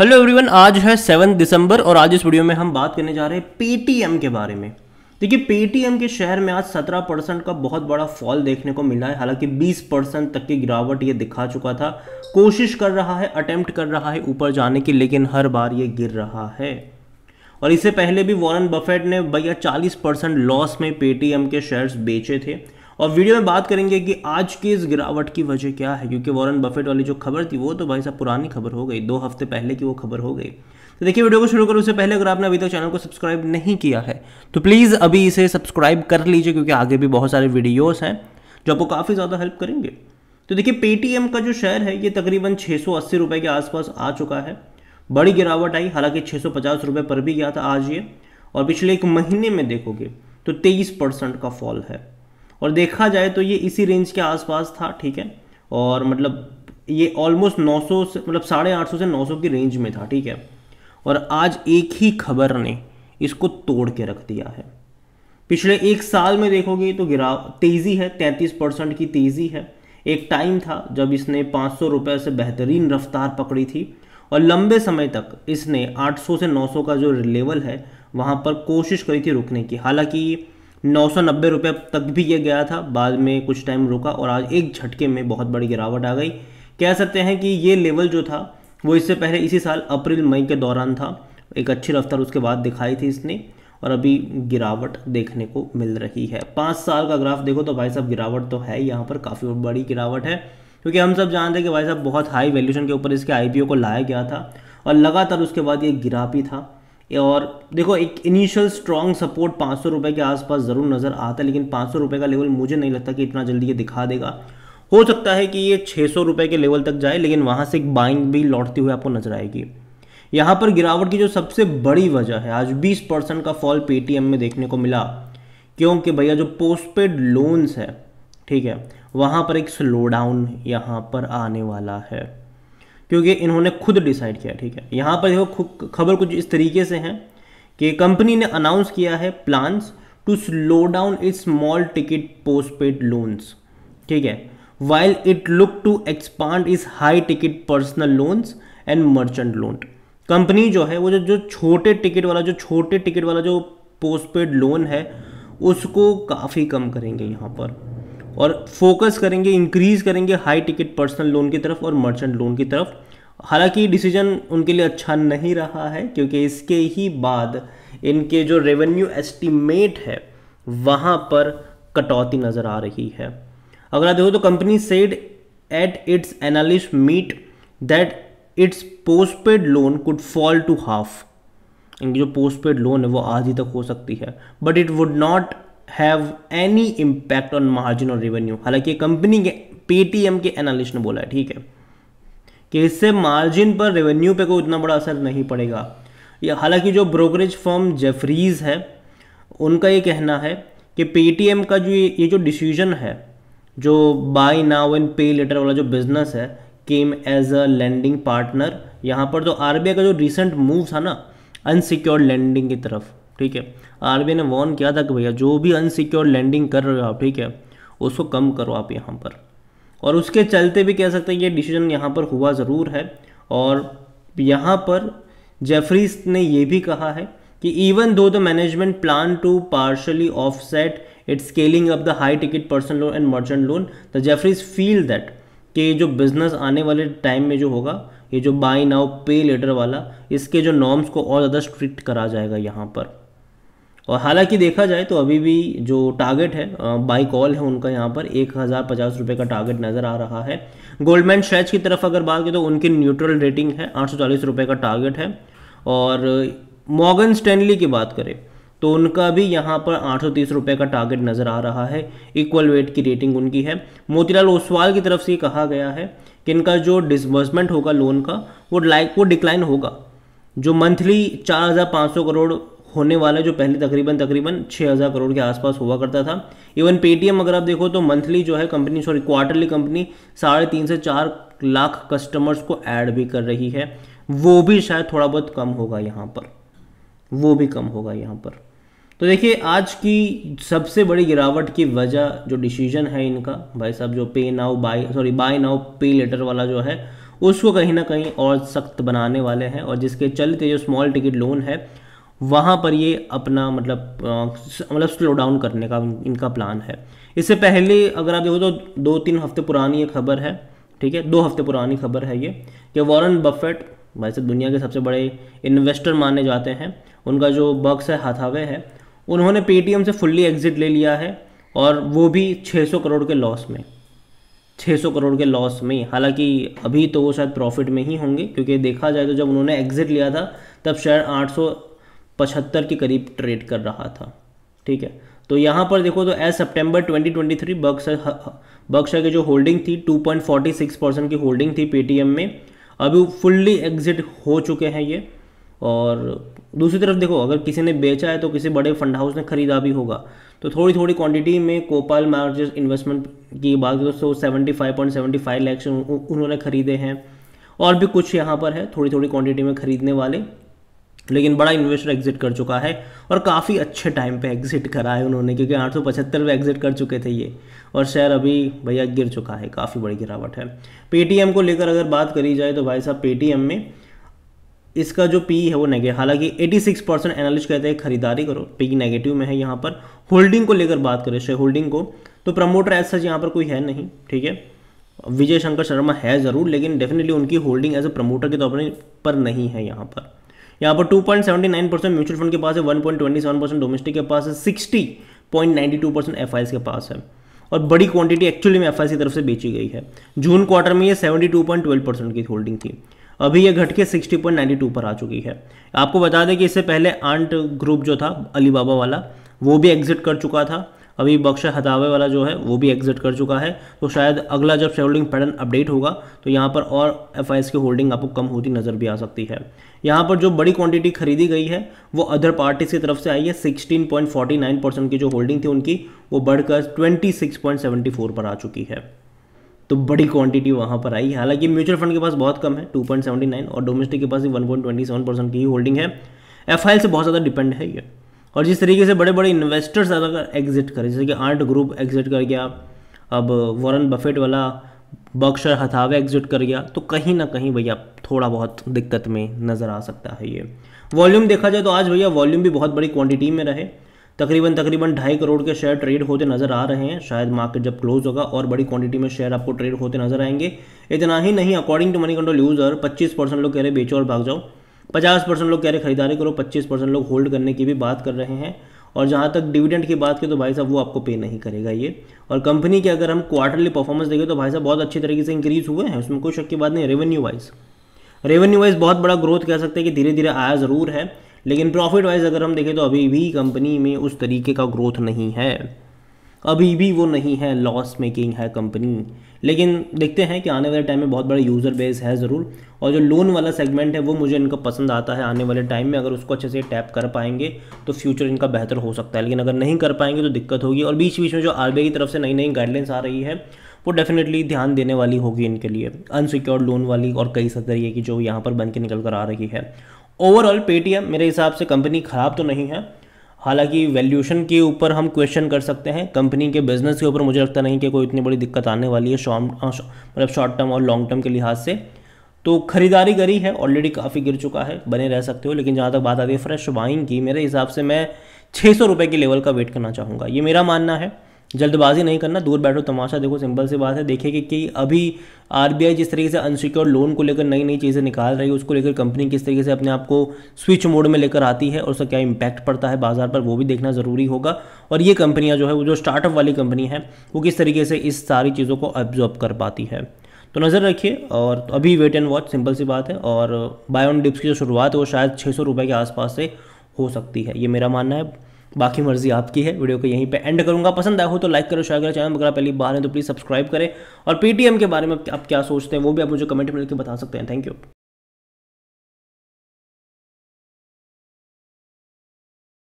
hello everyone आज है seven दिसंबर और आज इस वीडियो में हम बात करने जा रहे हैं पेटीएम के बारे में देखिए पेटीएम के शेयर में आज 17 परसेंट का बहुत बड़ा फॉल देखने को मिला है हालांकि 20 परसेंट तक की गिरावट ये दिखा चुका था कोशिश कर रहा है अटेम्प्ट कर रहा है ऊपर जाने की लेकिन हर बार ये गिर रहा है और इससे पहले भी वॉरन बफेट ने भैया 40 परसेंट लॉस में पेटीएम के शेयर्स बेचे थे और वीडियो में बात करेंगे कि आज की इस गिरावट की वजह क्या है क्योंकि वॉरेन बफेट वाली जो खबर थी वो तो भाई साहब पुरानी खबर हो गई दो हफ्ते पहले की वो खबर हो गई तो देखिए वीडियो को शुरू करो उससे पहले अगर आपने अभी तक तो चैनल को सब्सक्राइब नहीं किया है तो प्लीज़ अभी इसे सब्सक्राइब कर लीजिए क्योंकि आगे भी बहुत सारे वीडियोज़ हैं जो आपको काफ़ी ज़्यादा हेल्प करेंगे तो देखिए पेटीएम का जो शेयर है ये तकरीबन छः सौ अस्सी रुपये के आसपास आ चुका है बड़ी गिरावट आई हालांकि छः सौ पचास रुपये पर भी गया था आज ये और पिछले एक महीने में देखोगे तो तेईस परसेंट का फॉल है और देखा जाए तो ये इसी रेंज के आसपास था ठीक है और मतलब ये ऑलमोस्ट 900 से मतलब साढ़े आठ से 900 की रेंज में था ठीक है और आज एक ही खबर ने इसको तोड़ के रख दिया है पिछले एक साल में देखोगे तो गिराव तेज़ी है 33 परसेंट की तेज़ी है एक टाइम था जब इसने पाँच सौ रुपये से बेहतरीन रफ्तार पकड़ी थी और लंबे समय तक इसने 800 से 900 का जो लेवल है वहाँ पर कोशिश करी थी रुकने की हालांकि नौ सौ नब्बे रुपये तक भी ये गया था बाद में कुछ टाइम रुका और आज एक झटके में बहुत बड़ी गिरावट आ गई कह सकते हैं कि ये लेवल जो था वो इससे पहले इसी साल अप्रैल मई के दौरान था एक अच्छी रफ्तार उसके बाद दिखाई थी इसने और अभी गिरावट देखने को मिल रही है पाँच साल का ग्राफ देखो तो भाई साहब गिरावट तो है यहाँ पर काफ़ी बड़ी गिरावट है क्योंकि हम सब जानते हैं कि भाई साहब बहुत हाई वैल्यूशन के ऊपर इसके आई को लाया गया था और लगातार उसके बाद ये गिरा भी था और देखो एक इनिशियल स्ट्रॉन्ग सपोर्ट पाँच सौ के आसपास ज़रूर नज़र आता है लेकिन पाँच सौ का लेवल मुझे नहीं लगता कि इतना जल्दी ये दिखा देगा हो सकता है कि ये छः सौ के लेवल तक जाए लेकिन वहाँ से एक बाइंग भी लौटती हुई आपको नजर आएगी यहाँ पर गिरावट की जो सबसे बड़ी वजह है आज बीस परसेंट का फॉल पेटीएम में देखने को मिला क्योंकि भैया जो पोस्टपेड लोन्स है ठीक है वहाँ पर एक स्लो डाउन यहाँ पर आने वाला है क्योंकि इन्होंने खुद डिसाइड किया ठीक है यहाँ पर देखो खबर कुछ इस तरीके से है कि कंपनी ने अनाउंस किया है plans to slow down its small ticket post paid loans ठीक है while it look to expand is high ticket personal loans and merchant loan company जो है वो जो जो छोटे टिकट वाला जो छोटे टिकट वाला जो पोस्ट पेड लोन है उसको काफ़ी कम करेंगे यहाँ पर और फोकस करेंगे इंक्रीज करेंगे हाई टिकट पर्सनल लोन की तरफ और मर्चेंट लोन की तरफ हालांकि डिसीजन उनके लिए अच्छा नहीं रहा है क्योंकि इसके ही बाद इनके जो रेवेन्यू एस्टीमेट है वहाँ पर कटौती नज़र आ रही है अगर आप देखो तो company said at its analyst meet that its postpaid loan could fall to half इनकी जो पोस्टपेड लोन है वो आधी तक हो सकती है but it would not have any impact on margin और रेवेन्यू हालांकि कंपनी के पेटीएम के एनालिस्ट ने बोला है ठीक है कि इससे मार्जिन पर रेवेन्यू पे कोई उतना बड़ा असर नहीं पड़ेगा या हालांकि जो ब्रोकरेज फर्म जेफरीज है उनका ये कहना है कि पेटीएम का जो ये, जो डिसीजन है जो buy now and pay later वाला जो बिजनेस है came as a lending partner यहाँ पर तो आर का जो रिसेंट मूव था ना अनसिक्योर्ड लैंडिंग की तरफ ठीक है आरबीआई ने वॉर्न किया था कि भैया जो भी अनसिक्योर लैंडिंग कर रहे हो आप ठीक है उसको कम करो आप यहाँ पर और उसके चलते भी कह सकते हैं ये डिसीजन यहाँ पर हुआ ज़रूर है और यहाँ पर जेफरीज ने ये भी कहा है कि even though the management plan to partially offset it scaling up the high ticket personal loan and merchant loan the Jefferies feel that कि जो बिजनेस आने वाले टाइम में जो होगा ये जो बाई नाउ पे लेटर वाला इसके जो नॉर्म्स को और ज़्यादा स्ट्रिक्ट करा जाएगा यहाँ पर और हालांकि देखा जाए तो अभी भी जो टारगेट है बाई कॉल है उनका यहाँ पर एक हज़ार पचास रुपये का टारगेट नज़र आ रहा है गोल्डमैन शेज की तरफ अगर बात करें तो उनकी न्यूट्रल रेटिंग है आठ सौ चालीस रुपये का टारगेट है और मॉगन स्टैनली की बात करें तो उनका भी यहाँ पर आठ सौ तीस रुपये का टारगेट नज़र आ रहा है इक्वल वेट की रेटिंग उनकी है मोतीलाल ओसवाल की तरफ से कहा गया है कि इनका जो डिसबर्समेंट होगा लोन का वो लाइक वो डिक्लाइन होगा जो मंथली चार हज़ार पाँच सौ करोड़ होने वाला जो पहले तकरीबन तकरीबन 6000 करोड़ के आसपास हुआ करता था इवन पेटीएम अगर आप देखो तो मंथली जो है कंपनी सॉरी क्वार्टरली कंपनी साढ़े तीन से चार लाख कस्टमर्स को ऐड भी कर रही है वो भी शायद थोड़ा बहुत कम होगा यहाँ पर वो भी कम होगा यहाँ पर तो देखिए आज की सबसे बड़ी गिरावट की वजह जो डिसीजन है इनका भाई साहब जो pay now buy sorry buy now pay later वाला जो है उसको कहीं ना कहीं और सख्त बनाने वाले हैं और जिसके चलते जो स्मॉल टिकट लोन है वहाँ पर ये अपना मतलब मतलब स्लो डाउन करने का इनका प्लान है इससे पहले अगर आप देखो तो दो तीन हफ्ते पुरानी ये खबर है ठीक है दो हफ्ते पुरानी खबर है ये कि वॉरेन बफेट वैसे दुनिया के सबसे बड़े इन्वेस्टर माने जाते हैं उनका जो बक्स है हाथावे है उन्होंने पेटीएम से फुल्ली एग्जिट ले लिया है और वो भी 600 करोड़ के लॉस में 600 करोड़ के लॉस में हालांकि अभी तो वो शायद प्रॉफिट में ही होंगे क्योंकि देखा जाए तो जब उन्होंने एग्जिट लिया था तब शेयर पचहत्तर के करीब ट्रेड कर रहा था ठीक है तो यहाँ पर देखो तो एज सितंबर 2023 थ्री बक्सर की जो होल्डिंग थी 2.46 परसेंट की होल्डिंग थी पेटीएम में अभी फुल्ली एग्जिट हो चुके हैं ये और दूसरी तरफ देखो अगर किसी ने बेचा है तो किसी बड़े फंड हाउस ने खरीदा भी होगा तो थोड़ी थोड़ी क्वांटिटी में कोपाल मार्जेस इन्वेस्टमेंट की बात करो तो seventy five point seventy five lakhs उन्होंने खरीदे हैं और भी कुछ यहाँ पर है थोड़ी थोड़ी क्वांटिटी में खरीदने वाले लेकिन बड़ा इन्वेस्टर एग्जिट कर चुका है और काफ़ी अच्छे टाइम पे एग्जिट करा है उन्होंने क्योंकि आठ सौ पचहत्तर में एग्जिट कर चुके थे ये और शेयर अभी भैया गिर चुका है काफ़ी बड़ी गिरावट है पेटीएम को लेकर अगर बात करी जाए तो भाई साहब पेटीएम में इसका जो पी है वो नेगेटिव हालांकि 86 परसेंट एनालिस्ट कहते हैं खरीदारी करो पी नेगेटिव में है यहाँ पर होल्डिंग को लेकर बात करें शेयर होल्डिंग को तो प्रमोटर एज सच यहाँ पर कोई है नहीं ठीक है विजय शंकर शर्मा है ज़रूर लेकिन डेफिनेटली उनकी होल्डिंग एज ए प्रमोटर के तौर पर नहीं है यहाँ पर यहाँ पर 2.79 परसेंट म्यूचुअल फंड के पास है 1.27 परसेंट डोमेस्टिक के पास है 60.92 परसेंट एफ के पास है और बड़ी क्वांटिटी एक्चुअली में एफ की तरफ से बेची गई है जून क्वार्टर में ये 72.12 परसेंट की होल्डिंग थी अभी ये घट के 60.92 पर आ चुकी है आपको बता दें कि इससे पहले आंट ग्रुप जो था अलीबाबा वाला वो भी एग्जिट कर चुका था अभी बक्शा हतावे वाला जो है वो भी एग्जिट कर चुका है तो शायद अगला जब शेयर होल्डिंग पैटर्न अपडेट होगा तो यहाँ पर और एफ की होल्डिंग आपको कम होती नज़र भी आ सकती है यहाँ पर जो बड़ी क्वांटिटी खरीदी गई है वो अदर पार्टीज की तरफ से आई है 16.49 परसेंट की जो होल्डिंग थी उनकी वो बढ़कर 26.74 पर आ चुकी है तो बड़ी क्वांटिटी वहाँ पर आई हालांकि म्यूचुअल फंड के पास बहुत कम है 2.79 और डोमेस्टिक के पास one point twenty seven percent की ही होल्डिंग है एफ से बहुत ज़्यादा डिपेंड है ये और जिस तरीके से बड़े बड़े इन्वेस्टर्स अगर एग्जिट करें जैसे कि आर्ट ग्रुप एग्जिट कर गया अब वॉरेन बफेट वाला बक्शर हथावे एग्जिट कर गया तो कहीं ना कहीं भैया थोड़ा बहुत दिक्कत में नज़र आ सकता है ये वॉल्यूम देखा जाए तो आज भैया वॉल्यूम भी बहुत बड़ी क्वांटिटी में रहे तकरीबन तकरीबन ढाई करोड़ के शेयर ट्रेड होते नज़र आ रहे हैं शायद मार्केट जब क्लोज होगा और बड़ी क्वांटिटी में शेयर आपको ट्रेड होते नज़र आएंगे इतना ही नहीं according to Moneycontrol user 25 percent लोग कह रहे बेचो और भाग जाओ पचास परसेंट लोग कह रहे खरीदारी करो पच्चीस परसेंट लोग होल्ड करने की भी बात कर रहे हैं और जहाँ तक डिविडेंड की बात की तो भाई साहब वो आपको पे नहीं करेगा ये और कंपनी के अगर हम क्वार्टरली परफॉर्मेंस देखें तो भाई साहब बहुत अच्छी तरीके से इंक्रीज हुए हैं उसमें कोई शक की बात नहीं रेवेन्यू वाइज रेवेन्यू वाइज बहुत बड़ा ग्रोथ कह सकते हैं कि धीरे धीरे आया ज़रूर है लेकिन प्रॉफिट वाइज अगर हम देखें तो अभी भी कंपनी में उस तरीके का ग्रोथ नहीं है अभी भी वो नहीं है लॉस मेकिंग है कंपनी लेकिन देखते हैं कि आने वाले टाइम में बहुत बड़ा यूज़र बेस है ज़रूर और जो लोन वाला सेगमेंट है वो मुझे इनका पसंद आता है आने वाले टाइम में अगर उसको अच्छे से टैप कर पाएंगे तो फ्यूचर इनका बेहतर हो सकता है लेकिन अगर नहीं कर पाएंगे तो दिक्कत होगी और बीच बीच में जो आर की तरफ से नई नई गाइडलाइंस आ रही है वो डेफिनेटली ध्यान देने वाली होगी इनके लिए अनसिक्योर्ड लोन वाली और कई तरीके की जो यहाँ पर बन के निकल कर आ रही है ओवरऑल पेटीएम मेरे हिसाब से कंपनी ख़राब तो नहीं है हालांकि वैल्यूशन के ऊपर हम क्वेश्चन कर सकते हैं कंपनी के बिजनेस के ऊपर मुझे लगता नहीं कि कोई इतनी बड़ी दिक्कत आने वाली है शॉर्ट मतलब शॉर्ट टर्म और लॉन्ग टर्म के लिहाज से तो खरीदारी करी है ऑलरेडी काफ़ी गिर चुका है बने रह सकते हो लेकिन जहाँ तक बात आती है फ्रेश बाइंग की मेरे हिसाब से मैं छः सौ रुपये के लेवल का वेट करना चाहूँगा ये मेरा मानना है जल्दबाजी नहीं करना दूर बैठो तमाशा देखो सिंपल सी बात है देखिए कि, कि अभी आर जिस तरीके से अनसिक्योर लोन को लेकर नई नई चीज़ें निकाल रही है उसको लेकर कंपनी किस तरीके से अपने आप को स्विच मोड में लेकर आती है और उसका क्या इम्पैक्ट पड़ता है बाजार पर वो भी देखना ज़रूरी होगा और ये कंपनियाँ जो है वो जो स्टार्टअप वाली कंपनी है वो किस तरीके से इस सारी चीज़ों को एब्जॉर्ब कर पाती है तो नज़र रखिए और अभी वेट एंड वॉच सिंपल सी बात है और बायोन डिप्स की जो शुरुआत है वो शायद छः सौ रुपये के आसपास से हो सकती है ये मेरा मानना है बाकी मर्जी आपकी है वीडियो को यहीं पे एंड करूंगा पसंद आया हो तो लाइक करो शेयर करो चैनल वगैरह पहली बार है तो प्लीज़ सब्सक्राइब करें और पीटीएम के बारे में आप क्या सोचते हैं वो भी आप मुझे कमेंट में लिख बता सकते हैं थैंक यू